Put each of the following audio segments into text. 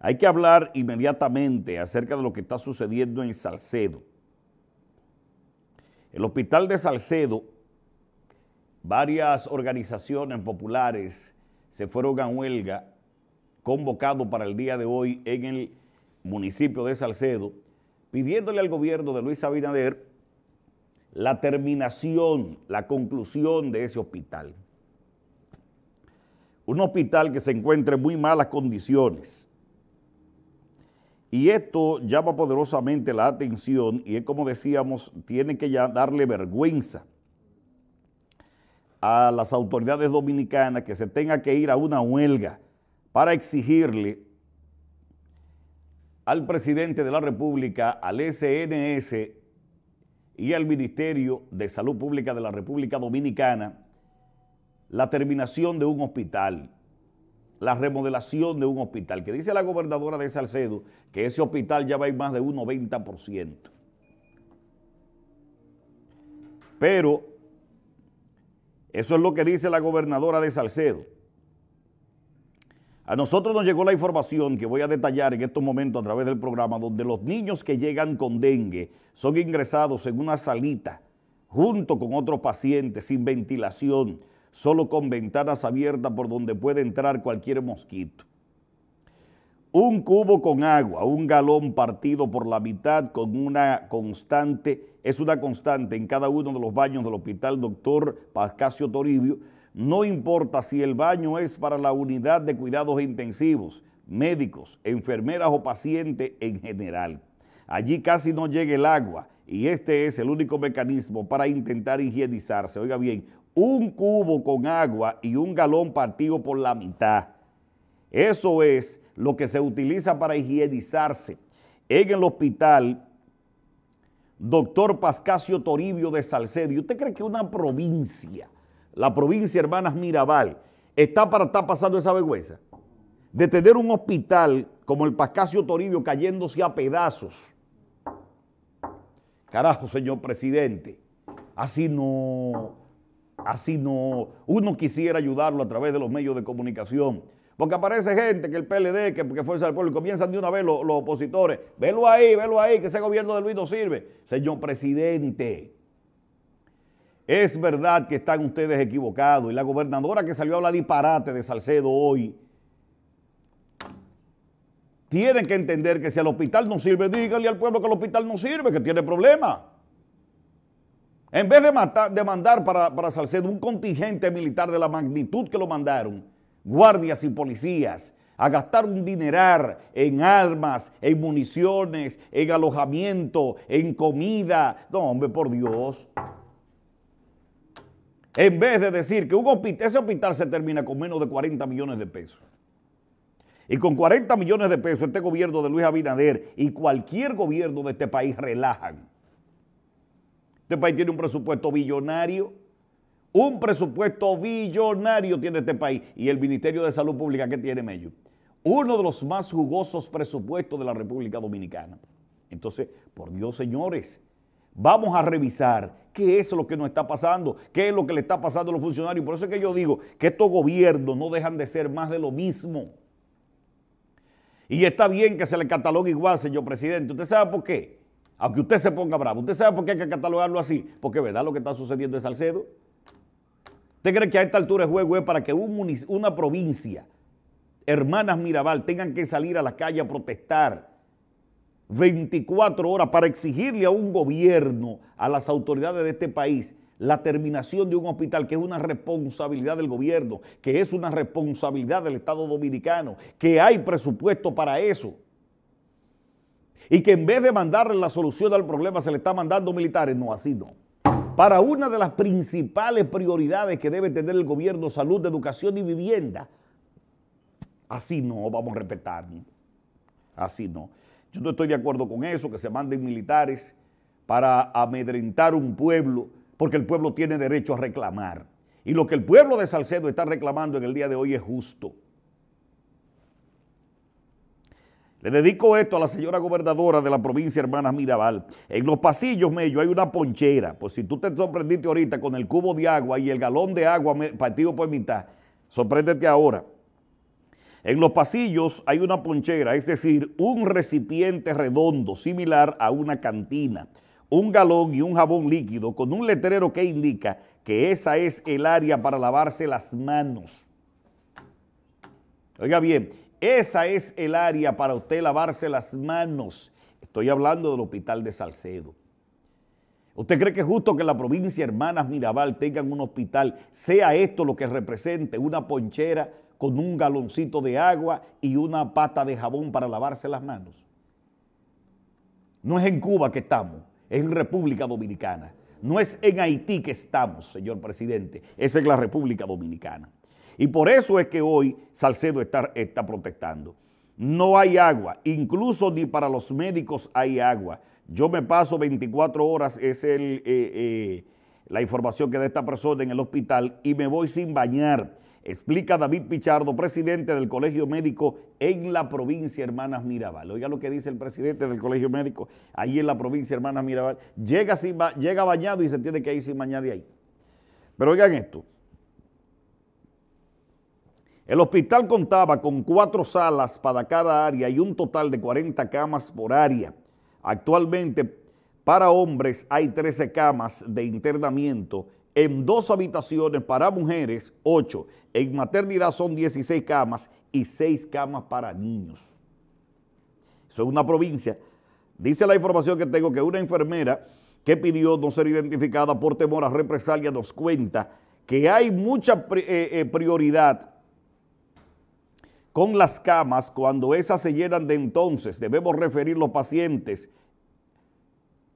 Hay que hablar inmediatamente acerca de lo que está sucediendo en Salcedo. El hospital de Salcedo, varias organizaciones populares se fueron a huelga convocado para el día de hoy en el municipio de Salcedo, pidiéndole al gobierno de Luis Abinader la terminación, la conclusión de ese hospital un hospital que se encuentra en muy malas condiciones. Y esto llama poderosamente la atención y es como decíamos, tiene que ya darle vergüenza a las autoridades dominicanas que se tenga que ir a una huelga para exigirle al presidente de la República, al SNS y al Ministerio de Salud Pública de la República Dominicana la terminación de un hospital, la remodelación de un hospital, que dice la gobernadora de Salcedo que ese hospital ya va a ir más de un 90%. Pero eso es lo que dice la gobernadora de Salcedo. A nosotros nos llegó la información que voy a detallar en estos momentos a través del programa, donde los niños que llegan con dengue son ingresados en una salita junto con otros pacientes sin ventilación, solo con ventanas abiertas por donde puede entrar cualquier mosquito. Un cubo con agua, un galón partido por la mitad con una constante, es una constante en cada uno de los baños del hospital doctor Pascasio Toribio, no importa si el baño es para la unidad de cuidados intensivos, médicos, enfermeras o pacientes en general. Allí casi no llega el agua y este es el único mecanismo para intentar higienizarse. Oiga bien, un cubo con agua y un galón partido por la mitad. Eso es lo que se utiliza para higienizarse. En el hospital, doctor Pascasio Toribio de Salcedo, ¿usted cree que una provincia, la provincia Hermanas Mirabal, está para estar pasando esa vergüenza? De tener un hospital como el Pascasio Toribio cayéndose a pedazos. Carajo, señor presidente. Así no Así no, uno quisiera ayudarlo a través de los medios de comunicación. Porque aparece gente que el PLD, que, que Fuerza del Pueblo, comienzan de una vez los, opositores. Velo ahí, velo ahí, que ese gobierno de Luis no sirve. Señor presidente, es verdad que están ustedes equivocados. Y la gobernadora que salió a hablar disparate de Salcedo hoy, tienen que entender que si el hospital no sirve, díganle al pueblo que el hospital no sirve, que tiene problemas. En vez de, mandar para, Salcedo un contingente militar de la magnitud que lo mandaron, guardias y policías, a gastar un dineral en armas, en municiones, en alojamiento, en comida. No, hombre, por Dios. En vez de decir que un ese hospital se termina con menos de 40 millones de pesos. Y con 40 millones de pesos, este gobierno de Luis Abinader y cualquier gobierno de este país relajan. Este país tiene un presupuesto billonario. Un presupuesto billonario tiene este país. Y el Ministerio de Salud Pública ¿qué tiene medio? Uno de los más jugosos presupuestos de la República Dominicana. Entonces, por Dios, señores, vamos a revisar qué es lo que nos está pasando, qué es lo que le está pasando a los funcionarios. Por eso es que yo digo que estos gobiernos no dejan de ser más de lo mismo. Y está bien que se le catalogue igual, señor presidente. ¿Usted sabe por qué? Aunque usted se ponga bravo, ¿usted sabe por qué hay que catalogarlo así? Porque verdad lo que está sucediendo en Salcedo. ¿Usted cree que a esta altura de juego es para que una provincia, hermanas Mirabal, tengan que salir a la calle a protestar 24 horas para exigirle a un gobierno, a las autoridades de este país, la terminación de un hospital, que es una responsabilidad del gobierno, que es una responsabilidad del Estado Dominicano, que hay presupuesto para eso? y que en vez de mandarle la solución al problema se le está mandando militares. No, así no. Para una de las principales prioridades que debe tener el gobierno, salud, educación y vivienda. Así no, vamos a respetar. Así no. Yo no estoy de acuerdo con eso, que se manden militares para amedrentar un pueblo, porque el pueblo tiene derecho a reclamar. Y lo que el pueblo de Salcedo está reclamando en el día de hoy es justo. dedico esto a la señora gobernadora de la provincia Hermanas Mirabal. En los pasillos medio hay una ponchera. Pues si tú te sorprendiste ahorita con el cubo de agua y el galón de agua partido por mitad, sorpréndete ahora. En los pasillos hay una ponchera, es decir, un recipiente redondo similar a una cantina, un galón y un jabón líquido con un letrero que indica que esa es el área para lavarse las manos. Oiga bien, esa es el área para usted lavarse las manos. Estoy hablando del hospital de Salcedo. ¿Usted cree que es justo que la provincia Hermanas Mirabal tenga un hospital, sea esto lo que represente, una ponchera con un galoncito de agua y una pata de jabón para lavarse las manos? No es en Cuba que estamos, es en República Dominicana. No es en Haití que estamos, señor presidente, Esa es la República Dominicana. Y por eso es que hoy Salcedo está, protestando. No hay agua, incluso ni para los médicos hay agua. Yo me paso 24 horas, es eh, eh, la información que da esta persona en el hospital, y me voy sin bañar, explica David Pichardo, presidente del Colegio Médico en la provincia Hermanas Mirabal. Oiga lo que dice el presidente del Colegio Médico ahí en la provincia Hermanas Mirabal. Llega, llega bañado y se tiene que ir sin bañar de ahí. Pero oigan esto, el hospital contaba con cuatro salas para cada área y un total de 40 camas por área. Actualmente, para hombres hay 13 camas de internamiento, en dos habitaciones para mujeres, 8. En maternidad son 16 camas y 6 camas para niños. Eso es una provincia. Dice la información que tengo que una enfermera que pidió no ser identificada por temor a represalia nos cuenta que hay mucha eh, eh, prioridad con las camas, cuando esas se llenan de entonces, debemos referir los pacientes.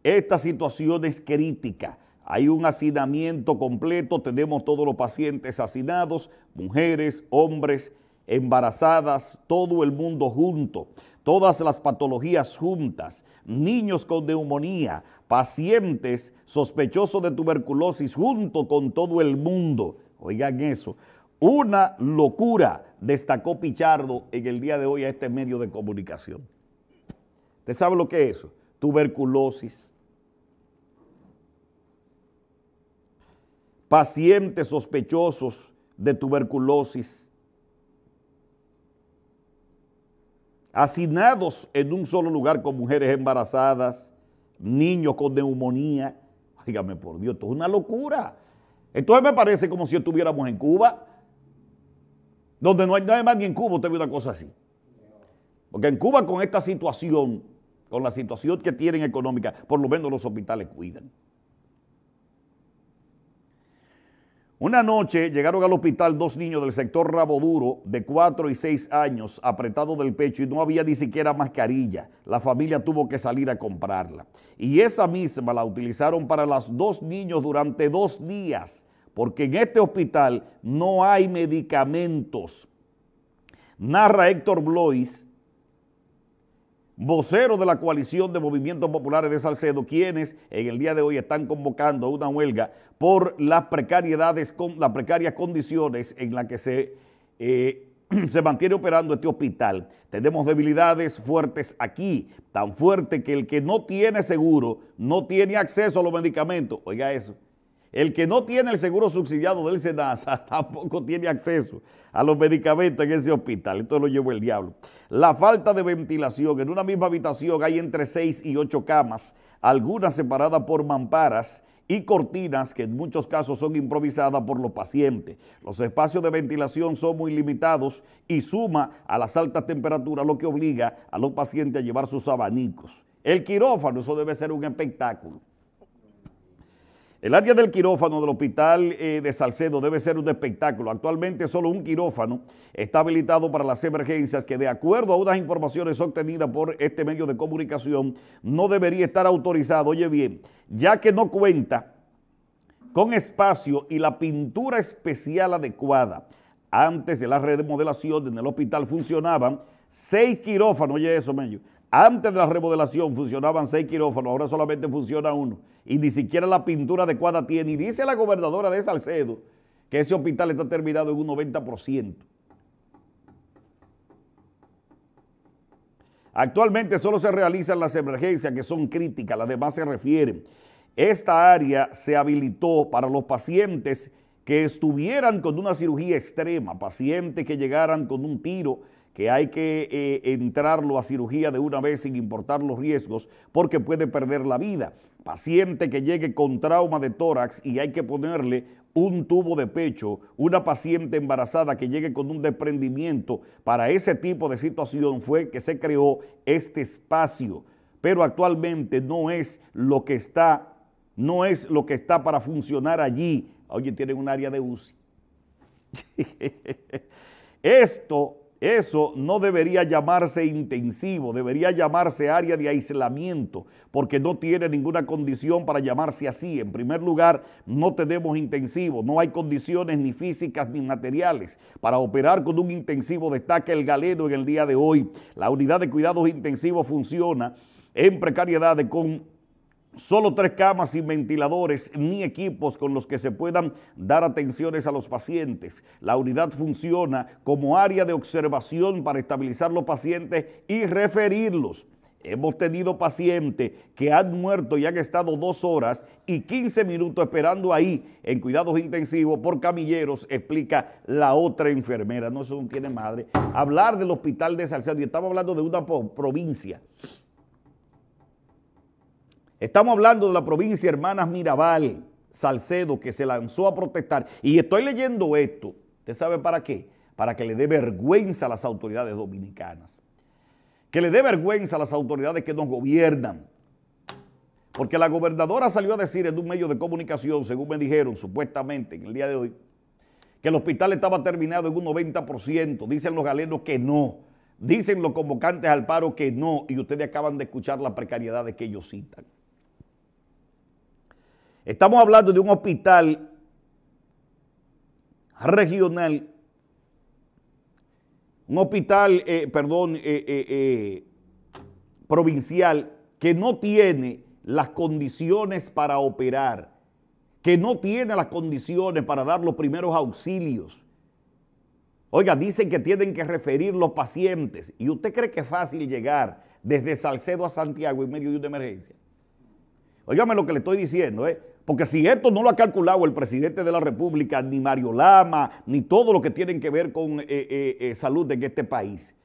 Esta situación es crítica. Hay un hacinamiento completo, tenemos todos los pacientes hacinados, mujeres, hombres, embarazadas, todo el mundo junto, todas las patologías juntas, niños con neumonía, pacientes sospechosos de tuberculosis junto con todo el mundo. Oigan eso. Una locura, destacó Pichardo en el día de hoy a este medio de comunicación. ¿Usted sabe lo que es eso? Tuberculosis. Pacientes sospechosos de tuberculosis. Hacinados en un solo lugar con mujeres embarazadas, niños con neumonía. Óigame, por Dios, esto es una locura. Entonces me parece como si estuviéramos en Cuba. Donde no hay, más ni en Cuba usted ve una cosa así. Porque en Cuba con esta situación, con la situación que tienen económica, por lo menos los hospitales cuidan. Una noche llegaron al hospital dos niños del sector Rabo Duro de 4 y 6 años apretados del pecho y no había ni siquiera mascarilla. La familia tuvo que salir a comprarla. Y esa misma la utilizaron para los dos niños durante dos días porque en este hospital no hay medicamentos. Narra Héctor Blois, vocero de la coalición de movimientos populares de Salcedo, quienes en el día de hoy están convocando una huelga por las precariedades, las precarias condiciones en las que se, eh, se mantiene operando este hospital. Tenemos debilidades fuertes aquí, tan fuerte que el que no tiene seguro no tiene acceso a los medicamentos. Oiga eso. El que no tiene el seguro subsidiado del SENASA tampoco tiene acceso a los medicamentos en ese hospital. Esto lo llevó el diablo. La falta de ventilación. En una misma habitación hay entre seis y ocho camas, algunas separadas por mamparas y cortinas que en muchos casos son improvisadas por los pacientes. Los espacios de ventilación son muy limitados y suma a las altas temperaturas lo que obliga a los pacientes a llevar sus abanicos. El quirófano, eso debe ser un espectáculo. El área del quirófano del Hospital eh, de Salcedo debe ser un espectáculo. Actualmente solo un quirófano está habilitado para las emergencias que de acuerdo a unas informaciones obtenidas por este medio de comunicación no debería estar autorizado, oye bien, ya que no cuenta con espacio y la pintura especial adecuada. Antes de la remodelación en el hospital funcionaban seis quirófanos, oye eso, medio, antes de la remodelación funcionaban seis quirófanos, ahora solamente funciona uno. Y ni siquiera la pintura adecuada tiene. Y dice la gobernadora de Salcedo que ese hospital está terminado en un 90%. Actualmente solo se realizan las emergencias que son críticas, las demás se refieren. Esta área se habilitó para los pacientes que estuvieran con una cirugía extrema, pacientes que llegaran con un tiro, que hay que eh, entrarlo a cirugía de una vez sin importar los riesgos porque puede perder la vida. Paciente que llegue con trauma de tórax y hay que ponerle un tubo de pecho, una paciente embarazada que llegue con un desprendimiento, para ese tipo de situación fue que se creó este espacio, pero actualmente no es lo que está, no es lo que está para funcionar allí. Oye, tienen un área de UCI. Esto eso no debería llamarse intensivo, debería llamarse área de aislamiento, porque no tiene ninguna condición para llamarse así. En primer lugar, no tenemos intensivo, no hay condiciones ni físicas ni materiales para operar con un intensivo, destaca el galeno en el día de hoy. La unidad de cuidados intensivos funciona en precariedad con Solo tres camas sin ventiladores ni equipos con los que se puedan dar atenciones a los pacientes. La unidad funciona como área de observación para estabilizar los pacientes y referirlos. Hemos tenido pacientes que han muerto y han estado dos horas y 15 minutos esperando ahí en cuidados intensivos por camilleros, explica la otra enfermera. No, eso no tiene madre. Hablar del hospital de Salcedo, y estamos hablando de una provincia Estamos hablando de la provincia Hermanas Mirabal, Salcedo, que se lanzó a protestar. Y estoy leyendo esto, ¿usted sabe para qué? Para que le dé vergüenza a las autoridades dominicanas. Que le dé vergüenza a las autoridades que nos gobiernan. Porque la gobernadora salió a decir en un medio de comunicación, según me dijeron supuestamente en el día de hoy, que el hospital estaba terminado en un 90%. Dicen los galenos que no. Dicen los convocantes al paro que no. Y ustedes acaban de escuchar la precariedad de que ellos citan. Estamos hablando de un hospital regional, un hospital, eh, perdón, eh, eh, provincial que no tiene las condiciones para operar, que no tiene las condiciones para dar los primeros auxilios. Oiga, dicen que tienen que referir los pacientes. ¿Y usted cree que es fácil llegar desde Salcedo a Santiago en medio de una emergencia? Óigame lo que le estoy diciendo, ¿eh? Porque si esto no lo ha calculado el presidente de la República, ni Mario Lama, ni todo lo que tienen que ver con eh, eh, eh, salud en este país,